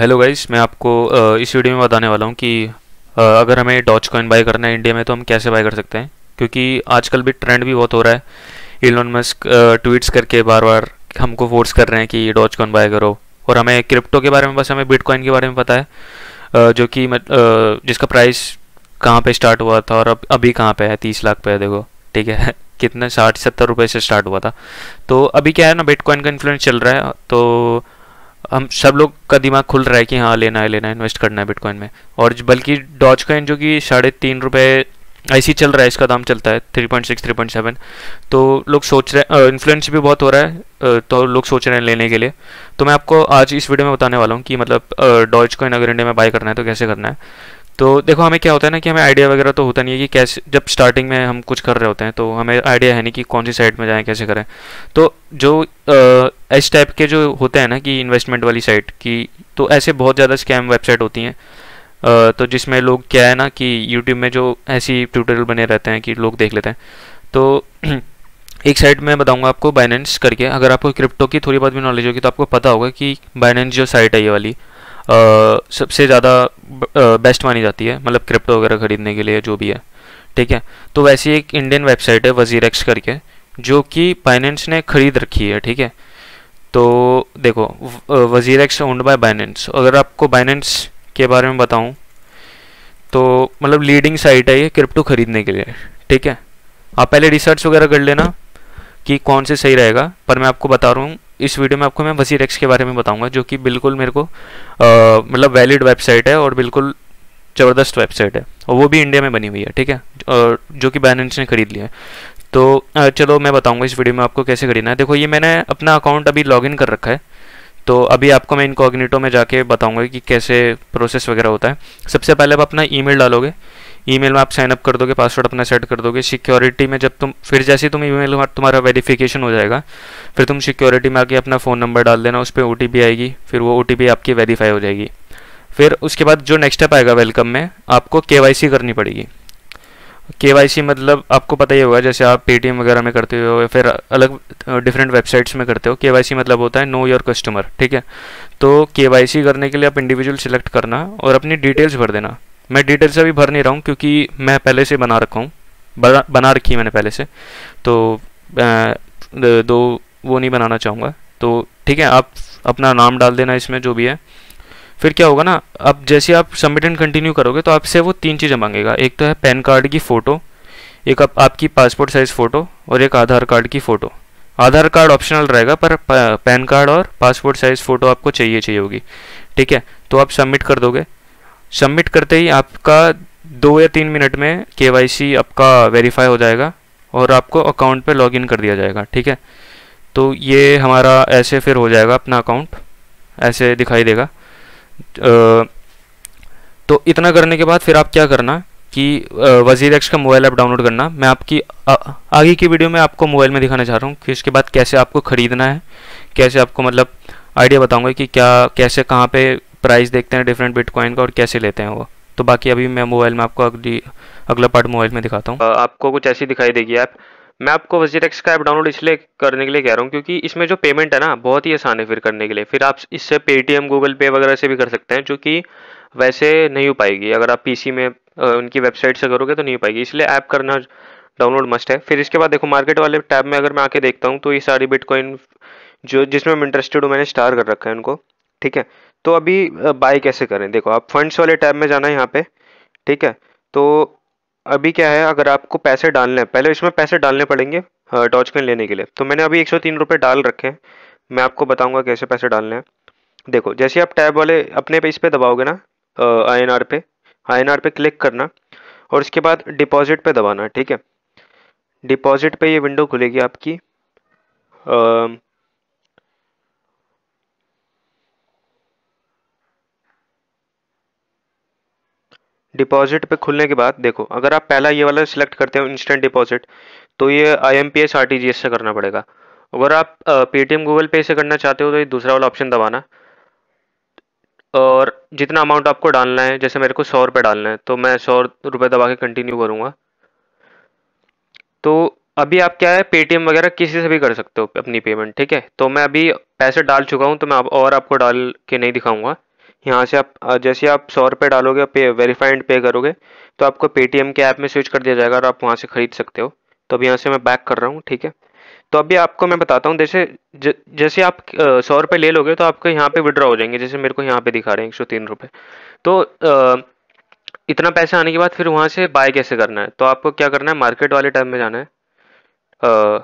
hello uh, guys मैं आपको uh, इस वीडियो में बताने वाला हूँ कि uh, अगर हमें डॉच कॉइन बाय करना है इंडिया में तो हम कैसे बाय कर सकते हैं क्योंकि आजकल भी ट्रेंड भी बहुत हो रहा है इलोन मस्क ट्वीट्स करके बार बार हमको फोर्स कर रहे हैं कि डॉच कॉइन बाय करो और हमें क्रिप्टो के बारे में बस हमें बिटकॉइन के बारे में पता है जो कि जिसका प्राइस कहाँ पर स्टार्ट हुआ था और अब अभी कहाँ पर है तीस लाख पे है देखो ठीक है कितने साठ सत्तर रुपये से स्टार्ट हुआ था तो अभी क्या है ना बिटकॉइन का इन्फ्लुएंस चल रहा है तो हम सब लोग का दिमाग खुल रहा है कि हाँ लेना है लेना है इन्वेस्ट करना है बिटकॉइन में और बल्कि डॉज कॉइन जो कि साढ़े तीन रुपये ऐसी चल रहा है इसका दाम चलता है three point six three point seven तो लोग सोच रहे हैं इन्फ्लुएंस भी बहुत हो रहा है तो लोग सोच रहे हैं लेने के लिए तो मैं आपको आज इस वीडियो में बताने वाला हूँ कि मतलब डॉज कॉइन अगर इंडिया में बाय करना है तो कैसे करना है तो देखो हमें क्या होता है ना कि हमें आइडिया वगैरह तो होता नहीं है कि कैसे जब स्टार्टिंग में हम कुछ कर रहे होते हैं तो हमें आइडिया है नहीं कि कौन सी साइड में जाएं कैसे करें तो जो इस टाइप के जो होते हैं ना कि इन्वेस्टमेंट वाली साइट की तो ऐसे बहुत ज़्यादा स्कैम वेबसाइट होती हैं तो जिसमें लोग क्या है ना कि यूट्यूब में जो ऐसी ट्यूटोरियल बने रहते हैं कि लोग देख लेते हैं तो एक साइट मैं बताऊंगा आपको बाइनेंस करके अगर आपको क्रिप्टो की थोड़ी बहुत भी नॉलेज होगी तो आपको पता होगा कि बाइनेंस जो साइट है ये वाली सबसे ज़्यादा बेस्ट मानी जाती है मतलब क्रिप्टो वगैरह ख़रीदने के लिए जो भी है ठीक है तो वैसी एक इंडियन वेबसाइट है एक्स करके जो कि बाइनेंस ने ख़रीद रखी है ठीक है तो देखो वजीर एक्स ओन्ड बाय बाइनेंस अगर आपको बाइनेंस के बारे में बताऊँ तो मतलब लीडिंग साइट है ये क्रिप्टो ख़रीदने के लिए ठीक है आप पहले रिसर्च वगैरह कर लेना कि कौन से सही रहेगा पर मैं आपको बता रहा हूँ इस वीडियो में आपको मैं वसीर एक्स के बारे में बताऊंगा जो कि बिल्कुल मेरे को मतलब वैलिड वेबसाइट है और बिल्कुल ज़बरदस्त वेबसाइट है और वो भी इंडिया में बनी हुई है ठीक है और जो कि बैनेंस ने खरीद लिया है तो चलो मैं बताऊंगा इस वीडियो में आपको कैसे खरीदना है देखो ये मैंने अपना अकाउंट अभी लॉगिन कर रखा है तो अभी आपको मैं इनकॉग्निटो में जाके बताऊंगा कि कैसे प्रोसेस वगैरह होता है सबसे पहले आप अपना ई डालोगे ईमेल में आप साइनअप कर दोगे पासवर्ड अपना सेट कर दोगे सिक्योरिटी में जब तुम फिर जैसे तुम ईमेल में तुम्हारा वेरिफिकेशन हो जाएगा फिर तुम सिक्योरिटी में आके अपना फ़ोन नंबर डाल देना उस पर ओ आएगी फिर वो ओ आपकी वेरीफाई हो जाएगी फिर उसके बाद जो नेक्स्ट स्टेप आएगा वेलकम में आपको के करनी पड़ेगी के मतलब आपको पता ही होगा जैसे आप पेटीएम वगैरह में करते हो या फिर अलग डिफरेंट वेबसाइट्स में करते हो के मतलब होता है नो योर कस्टमर ठीक है तो के करने के लिए आप इंडिविजुअल सिलेक्ट करना और अपनी डिटेल्स भर देना मैं डिटेल से अभी भर नहीं रहा हूँ क्योंकि मैं पहले से बना रखा हूँ बना बना रखी है मैंने पहले से तो दो वो नहीं बनाना चाहूँगा तो ठीक है आप अपना नाम डाल देना इसमें जो भी है फिर क्या होगा ना अब जैसे आप सबमिट एंड कंटिन्यू करोगे तो आपसे वो तीन चीज़ें मांगेगा एक तो है पैन कार्ड की फ़ोटो एक आप, आपकी पासपोर्ट साइज़ फ़ोटो और एक आधार कार्ड की फ़ोटो आधार कार्ड ऑप्शनल रहेगा पर पैन कार्ड और पासपोर्ट साइज़ फ़ोटो आपको चाहिए चाहिए होगी ठीक है तो आप सबमिट कर दोगे सबमिट करते ही आपका दो या तीन मिनट में के आपका वेरीफाई हो जाएगा और आपको अकाउंट पे लॉगिन कर दिया जाएगा ठीक है तो ये हमारा ऐसे फिर हो जाएगा अपना अकाउंट ऐसे दिखाई देगा तो इतना करने के बाद फिर आप क्या करना कि वजीर एक्स का मोबाइल ऐप डाउनलोड करना मैं आपकी आ, आगे की वीडियो में आपको मोबाइल में दिखाने चाह रहा हूँ कि इसके बाद कैसे आपको ख़रीदना है कैसे आपको मतलब आइडिया बताऊँगा कि क्या कैसे कहाँ पे प्राइस देखते हैं डिफरेंट बिटकॉइन का और कैसे लेते हैं वो तो बाकी अभी मैं मोबाइल में आपको अगली अगला पार्ट मोबाइल में दिखाता हूँ आपको कुछ ऐसी दिखाई देगी ऐप मैं आपको वजीर एक्स का ऐप डाउनलोड इसलिए करने के लिए कह रहा हूँ क्योंकि इसमें जो पेमेंट है ना बहुत ही आसान है फिर करने के लिए फिर आप इससे पेटीएम गूगल पे वगैरह से भी कर सकते हैं जो कि वैसे नहीं हो पाएगी अगर आप पीसी में उनकी वेबसाइट से करोगे तो नहीं हो पाएगी इसलिए ऐप करना डाउनलोड मस्ट है फिर इसके बाद देखो मार्केट वाले टैब में अगर मैं आके देखता हूँ तो ये सारी बिटकॉइन जो जिसमें मैं इंटरेस्टेड हूँ मैंने स्टार कर रखा है उनको ठीक है तो अभी बाय कैसे करें देखो आप फंड्स वाले टैब में जाना है यहाँ पे ठीक है तो अभी क्या है अगर आपको पैसे डालने हैं पहले इसमें पैसे डालने पड़ेंगे टॉच कॉइन लेने के लिए तो मैंने अभी एक सौ तीन रुपये डाल रखे हैं मैं आपको बताऊंगा कैसे पैसे डालने हैं देखो जैसे आप टैब वाले अपने पे इस पर दबाओगे ना आई एन आर पे आई एन आर पे क्लिक करना और उसके बाद डिपॉजिट पे दबाना ठीक है डिपॉजिट पे ये विंडो खुलेगी आपकी डिपॉजिट पे खुलने के बाद देखो अगर आप पहला ये वाला सिलेक्ट करते हो इंस्टेंट डिपॉजिट तो ये I M P S R T G S से करना पड़ेगा अगर आप पेटीएम गूगल पे से करना चाहते हो तो ये दूसरा वाला ऑप्शन दबाना और जितना अमाउंट आपको डालना है जैसे मेरे को सौ रुपये डालना है तो मैं सौ रुपये दबा के कंटिन्यू करूँगा तो अभी आप क्या है पेटीएम वगैरह किसी से भी कर सकते हो अपनी पेमेंट ठीक है तो मैं अभी पैसे डाल चुका हूँ तो मैं अब और आपको डाल के नहीं दिखाऊँगा यहाँ से आप जैसे आप सौ रुपये डालोगे पे वेरीफाई एंड पे करोगे तो आपको पेटीएम के ऐप में स्विच कर दिया जाएगा और आप वहाँ से ख़रीद सकते हो तो अभी यहाँ से मैं बैक कर रहा हूँ ठीक है तो अभी आपको मैं बताता हूँ जैसे ज, जैसे आप सौ रुपये ले लोगे तो आपके यहाँ पे विड्रॉ हो जाएंगे जैसे मेरे को यहाँ पे दिखा रहे हैं एक सौ तीन रुपये तो आ, इतना पैसे आने के बाद फिर वहाँ से बाय कैसे करना है तो आपको क्या करना है मार्केट वाले टाइम में जाना है आ,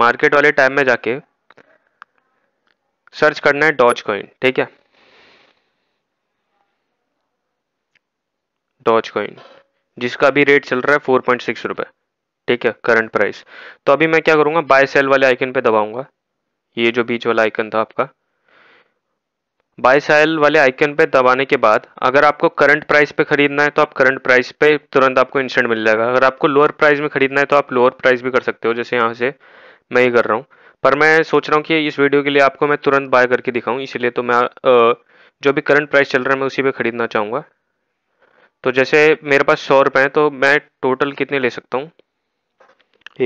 मार्केट वाले टाइम में जाके सर्च करना है डॉच कॉइन ठीक है डॉच कॉइन जिसका अभी रेट चल रहा है फोर पॉइंट सिक्स रुपये ठीक है करंट प्राइस तो अभी मैं क्या करूँगा बाय सेल वाले आइकन पे दबाऊँगा ये जो बीच वाला आइकन था आपका बाय सेल वाले आइकन पे दबाने के बाद अगर आपको करंट प्राइस पे खरीदना है तो आप करंट प्राइस पे तुरंत आपको इंस्टेंट मिल जाएगा अगर आपको लोअर प्राइस में खरीदना है तो आप लोअर प्राइस भी कर सकते हो जैसे यहाँ से मैं ये कर रहा हूँ पर मैं सोच रहा हूँ कि इस वीडियो के लिए आपको मैं तुरंत बाय करके दिखाऊँ इसलिए तो मैं जो भी करंट प्राइस चल रहा है मैं उसी पर खरीदना चाहूँगा तो जैसे मेरे पास सौ रुपए हैं तो मैं टोटल कितने ले सकता हूँ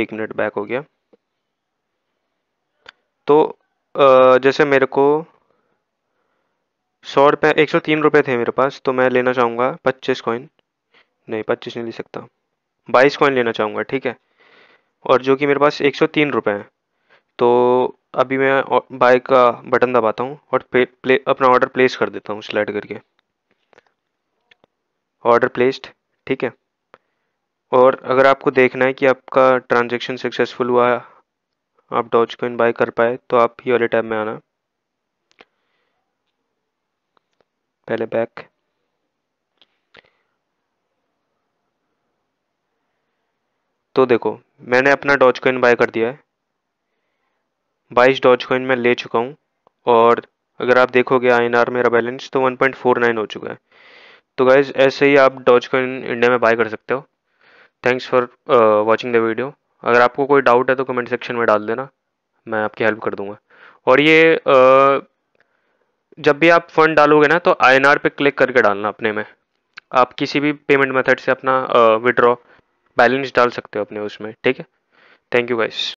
एक मिनट बैक हो गया तो जैसे मेरे को सौ रुपये एक सौ तीन रुपये थे मेरे पास तो मैं लेना चाहूँगा पच्चीस कॉइन नहीं पच्चीस नहीं ले सकता बाईस कॉइन लेना चाहूँगा ठीक है और जो कि मेरे पास एक सौ तीन रुपये हैं तो अभी मैं बाइक का बटन दबाता हूँ और प्ले अपना ऑर्डर प्लेस कर देता हूँ स्लाइड करके ऑर्डर प्लेस्ड ठीक है और अगर आपको देखना है कि आपका ट्रांजेक्शन सक्सेसफुल हुआ आप डॉच कॉइन बाय कर पाए तो आप ये वाले टाइम में आना पहले बैक तो देखो मैंने अपना डॉच कॉइन बाय कर दिया है बाईस डॉच कॉइन मैं ले चुका हूँ और अगर आप देखोगे आई मेरा बैलेंस तो 1.49 हो चुका है तो गाइज ऐसे ही आप डॉज कॉइन इंडिया में बाय कर सकते हो thanks for watching the video अगर आपको कोई डाउट है तो कमेंट सेक्शन में डाल देना मैं आपकी हेल्प कर दूंगा और ये uh, जब भी आप फंड डालोगे ना तो आई पे क्लिक करके डालना अपने में आप किसी भी पेमेंट मेथड से अपना विड्रॉ uh, बैलेंस डाल सकते हो अपने उसमें ठीक है थैंक यू गाइस